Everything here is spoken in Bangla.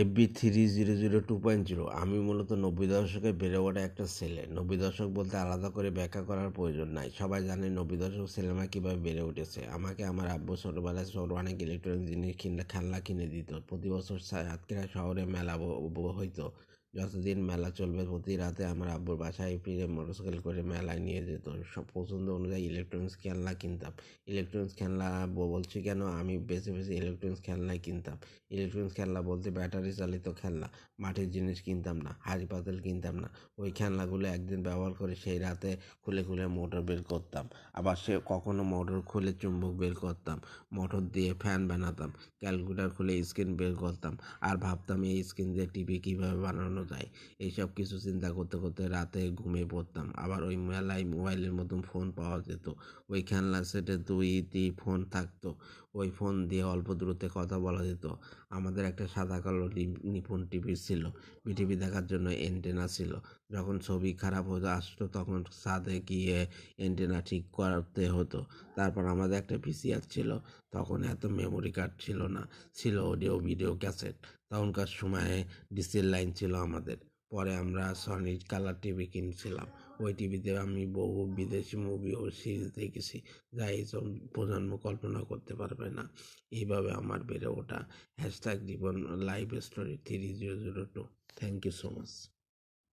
FB three zero zero two point zero আমি মূলত নব্বই দশকে বেড়ে ওঠা একটা ছেলে নব্বই দশক বলতে আলাদা করে ব্যাখ্যা করার প্রয়োজন নাই সবাই জানে নব্বই দশক সিনেমা কীভাবে বেড়ে উঠেছে আমাকে আমার আব্বু ছোটোবেলায় ছোট অনেক ইলেকট্রনিক জিনিস কিনে খেলনা কিনে দিত প্রতি বছর সাতক্ষীরা শহরে মেলা হইতো যতদিন মেলা চলবে প্রতি রাতে আমার আব্বুর বাসায় ফিরে মোটরসাইকেল করে মেলায় নিয়ে যেত সব পছন্দ অনুযায়ী ইলেকট্রনিক্স খেলনা কিনতাম ইলেকট্রনিক্স খেলনা বলছি কেন আমি বেশি বেশি ইলেকট্রনিক্স খেলনাই কিনতাম ইলেকট্রনিক্স খেলনা বলতে ব্যাটারি চালিত খেলনা মাটির জিনিস কিনতাম না হাড়ি পাতাল কিনতাম না ওই খেলনাগুলো একদিন ব্যবহার করে সেই রাতে খুলে খুলে মোটর বের করতাম আবার সে কখনো মোটর খুলে চুম্বক বের করতাম মোটর দিয়ে ফ্যান বানাতাম ক্যালকুলেটার খুলে স্ক্রিন বের করতাম আর ভাবতাম এই স্ক্রিন দিয়ে টিভি কীভাবে বানানো যায় এইসব কিছু চিন্তা করতে করতে রাতে ঘুমিয়ে পড়তাম আবার ওই মেলায় মোবাইলের মতন ফোন পাওয়া যেত ওই খেলনা সেটে দুই ফোন থাকতো ওই ফোন দিয়ে অল্প দূরত্বে কথা বলা যেত আমাদের একটা সাদা কালো নিপুণ টিভি ছিল পৃথিবী দেখার জন্য এন্টেনা ছিল যখন ছবি খারাপ হতো আসতো তখন সাদে গিয়ে এন্টেনা ঠিক করতে হতো তারপর আমাদের একটা পিসিআর ছিল তখন এত মেমোরি কার্ড ছিল না ছিল অডিও ভিডিও ক্যাসেট তখনকার সময়ে ডিসির লাইন ছিল আমাদের পরে আমরা সনির কালার টিভি কিনছিলাম ওই টিভিতে আমি বহু বিদেশি মুভি ও সিরিজ দেখেছি যা এইসব প্রজন্ম কল্পনা করতে পারবে না এইভাবে আমার বেড়ে ওঠা হ্যাশট্যাগ জীবন live story three zero zero two thank you so much